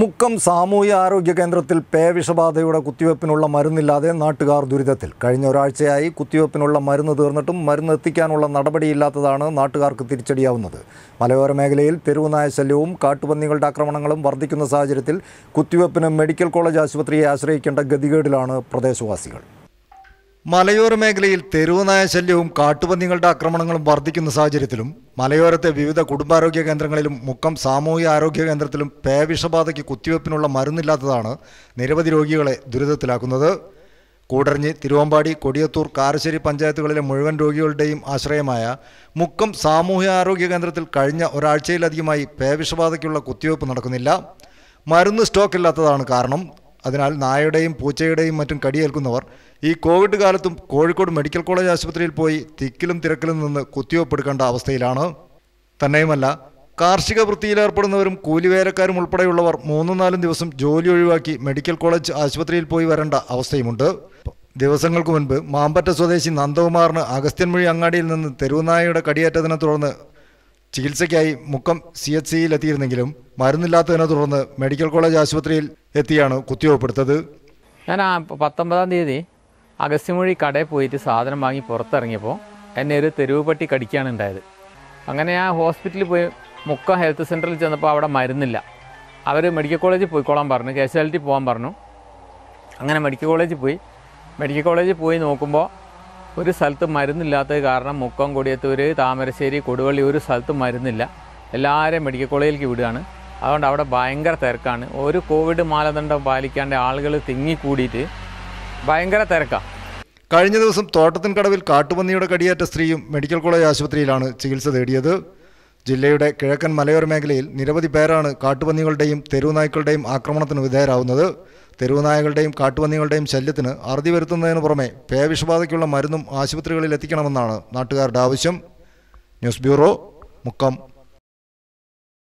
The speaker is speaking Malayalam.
മുക്കം സാമൂഹ്യ ആരോഗ്യ കേന്ദ്രത്തിൽ പേവിഷബാധയുടെ കുത്തിവയ്പ്പിനുള്ള മരുന്നില്ലാതെ നാട്ടുകാർ ദുരിതത്തിൽ കഴിഞ്ഞ ഒരാഴ്ചയായി കുത്തിവയ്പ്പിനുള്ള മരുന്ന് തീർന്നിട്ടും മരുന്ന് എത്തിക്കാനുള്ള നടപടിയില്ലാത്തതാണ് നാട്ടുകാർക്ക് തിരിച്ചടിയാവുന്നത് മലയോര മേഖലയിൽ തെരുവുനായ ശല്യവും കാട്ടുപന്നികളുടെ ആക്രമണങ്ങളും വർദ്ധിക്കുന്ന സാഹചര്യത്തിൽ കുത്തിവയ്പ്പിന് മെഡിക്കൽ കോളേജ് ആശുപത്രിയെ ആശ്രയിക്കേണ്ട ഗതികേടിലാണ് പ്രദേശവാസികൾ മലയോര മേഖലയിൽ തെരുവുനായ ശല്യവും കാട്ടുപന്നികളുടെ ആക്രമണങ്ങളും വർദ്ധിക്കുന്ന സാഹചര്യത്തിലും മലയോരത്തെ വിവിധ കുടുംബാരോഗ്യ കേന്ദ്രങ്ങളിലും മുക്കം സാമൂഹിക ആരോഗ്യ കേന്ദ്രത്തിലും പേവിഷബാധയ്ക്ക് കുത്തിവയ്പ്പിനുള്ള മരുന്നില്ലാത്തതാണ് നിരവധി രോഗികളെ ദുരിതത്തിലാക്കുന്നത് കൂടരഞ്ഞി തിരുവമ്പാടി കൊടിയത്തൂർ കാരശ്ശേരി പഞ്ചായത്തുകളിലെ മുഴുവൻ രോഗികളുടെയും ആശ്രയമായ മുക്കം സാമൂഹിക ആരോഗ്യ കേന്ദ്രത്തിൽ കഴിഞ്ഞ ഒരാഴ്ചയിലധികമായി പേവിഷബാധയ്ക്കുള്ള കുത്തിവയ്പ്പ് നടക്കുന്നില്ല മരുന്ന് സ്റ്റോക്ക് ഇല്ലാത്തതാണ് കാരണം അതിനാൽ നായയുടെയും പൂച്ചയുടെയും മറ്റും കടിയേൽക്കുന്നവർ ഈ കോവിഡ് കാലത്തും കോഴിക്കോട് മെഡിക്കൽ കോളേജ് ആശുപത്രിയിൽ പോയി തിക്കിലും തിരക്കിലും നിന്ന് കുത്തിവെപ്പെടുക്കേണ്ട അവസ്ഥയിലാണ് തന്നെയുമല്ല കാർഷിക വൃത്തിയിലേർപ്പെടുന്നവരും കൂലിവേലക്കാരും ഉൾപ്പെടെയുള്ളവർ മൂന്നും നാലും ദിവസം ജോലി ഒഴിവാക്കി മെഡിക്കൽ കോളേജ് ആശുപത്രിയിൽ പോയി വരേണ്ട അവസ്ഥയുമുണ്ട് ദിവസങ്ങൾക്ക് മുൻപ് മാമ്പറ്റ സ്വദേശി നന്ദകുമാറിന് അഗസ്ത്യൻമൊഴി അങ്ങാടിയിൽ നിന്ന് തെരുവുനായയുടെ കടിയേറ്റതിനെ തുടർന്ന് ചികിത്സയ്ക്കായി മുക്കം സി എച്ച് സിയിലെത്തിയിരുന്നെങ്കിലും മരുന്നില്ലാത്തതിനെ തുടർന്ന് മെഡിക്കൽ കോളേജ് ആശുപത്രിയിൽ എത്തിയാണ് കുത്തിവെപ്പെടുത്തത് ഞാൻ ആ പത്തൊമ്പതാം തീയതി അഗസ്ത്യമൊഴി കടയിൽ പോയിട്ട് സാധനം വാങ്ങി പുറത്തിറങ്ങിയപ്പോൾ എന്നെ ഒരു തെരുവ് പട്ടി കടിക്കുകയാണ് ഉണ്ടായത് അങ്ങനെ ആ ഹോസ്പിറ്റലിൽ പോയി മുക്കം ഹെൽത്ത് സെൻറ്ററിൽ ചെന്നപ്പോൾ അവിടെ മരുന്നില്ല അവർ മെഡിക്കൽ കോളേജിൽ പോയിക്കോളാൻ പറഞ്ഞു കാശ്വാലിറ്റി പോകാൻ പറഞ്ഞു അങ്ങനെ മെഡിക്കൽ കോളേജിൽ പോയി മെഡിക്കൽ കോളേജിൽ പോയി നോക്കുമ്പോൾ ഒരു സ്ഥലത്ത് മരുന്നില്ലാത്തത് കാരണം മുക്കം കൊടിയത്തൂര് താമരശ്ശേരി കൊടുവള്ളി ഒരു സ്ഥലത്ത് മരുന്നില്ല എല്ലാവരും മെഡിക്കൽ കോളേജിലേക്ക് വിടുകയാണ് അതുകൊണ്ട് അവിടെ ഭയങ്കര തിരക്കാണ് ഒരു കോവിഡ് മാനദണ്ഡം പാലിക്കാണ്ട് ആളുകൾ തിങ്ങിക്കൂടിയിട്ട് ഭയങ്കര തിരക്കാണ് കഴിഞ്ഞ ദിവസം തോട്ടത്തിൻകടവിൽ കാട്ടുപന്നിയുടെ കടിയേറ്റ സ്ത്രീയും മെഡിക്കൽ കോളേജ് ആശുപത്രിയിലാണ് ചികിത്സ തേടിയത് ജില്ലയുടെ കിഴക്കൻ മലയോര മേഖലയിൽ നിരവധി പേരാണ് കാട്ടുപന്നികളുടെയും തെരുവുനായ്ക്കളുടെയും ആക്രമണത്തിന് വിധേയരാവുന്നത് തെരുവുനായകളുടെയും കാട്ടുപന്നികളുടെയും ശല്യത്തിന് അറുതി വരുത്തുന്നതിന് പുറമെ പേവിഷബാധയ്ക്കുള്ള മരുന്നും ആശുപത്രികളിൽ എത്തിക്കണമെന്നാണ് നാട്ടുകാരുടെ ആവശ്യം ന്യൂസ് ബ്യൂറോ മുക്കം